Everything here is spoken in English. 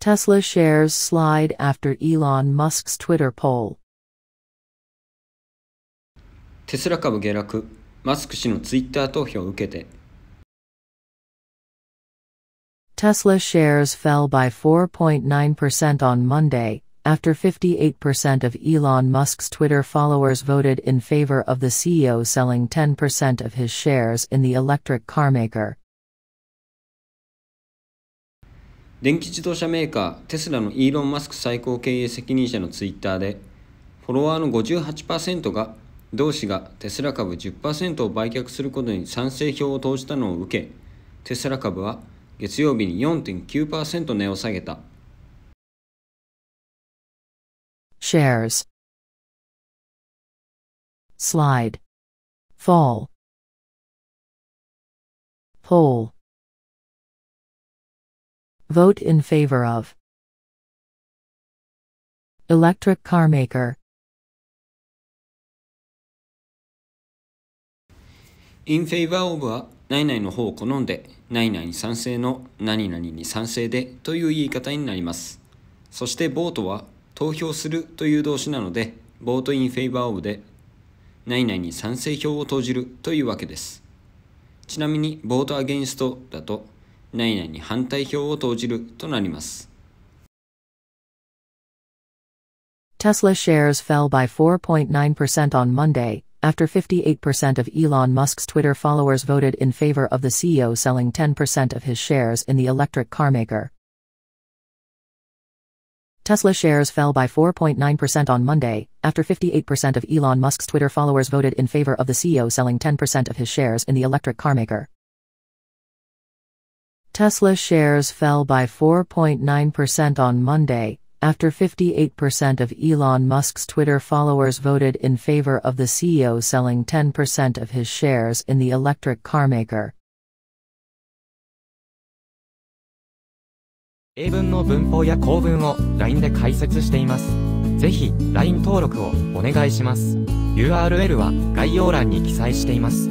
Tesla shares slide after Elon Musk's Twitter poll. テスラ株下落、マスク氏のツイッター投票を受けて。Tesla shares fell by 4.9% on Monday, after 58% of Elon Musk's Twitter followers voted in favor of the CEO selling 10% of his shares in the electric carmaker, 電気自動車メーカーテスラのイーロン・マスク最高経営責任者のツイッターでフォロワーの58%が同氏がテスラ株10%を売却することに賛成票を投じたのを受けテスラ株は月曜日に4.9%値を下げた Shares Slide Fall Pole Vote in favor of. Electric car maker. インフェイバーオブは何々の方を好んで何々賛成の何々に賛成でという言い方になりますそしてボートは投票するという動詞なのでボートインフェイバーオブで何々に賛成票を投じるというわけですちなみにボートアゲ i ンストだと何々に反対票を投じるとなります。Tesla shares fell by 4.9% on Monday, after 58% of Elon Musk's Twitter followers voted in favor of the CEO selling 10% of his shares in the electric carmaker. Tesla shares fell by 4.9% on Monday, after 58% of Elon Musk's Twitter followers voted in favor of the CEO selling 10% of his shares in the electric carmaker. Tesla shares fell by 4.9% on Monday, after 58% of Elon Musk's Twitter followers voted in favor of the CEO selling 10% of his shares in the electric carmaker. 英文の文法や構文をは概要欄に記載しています。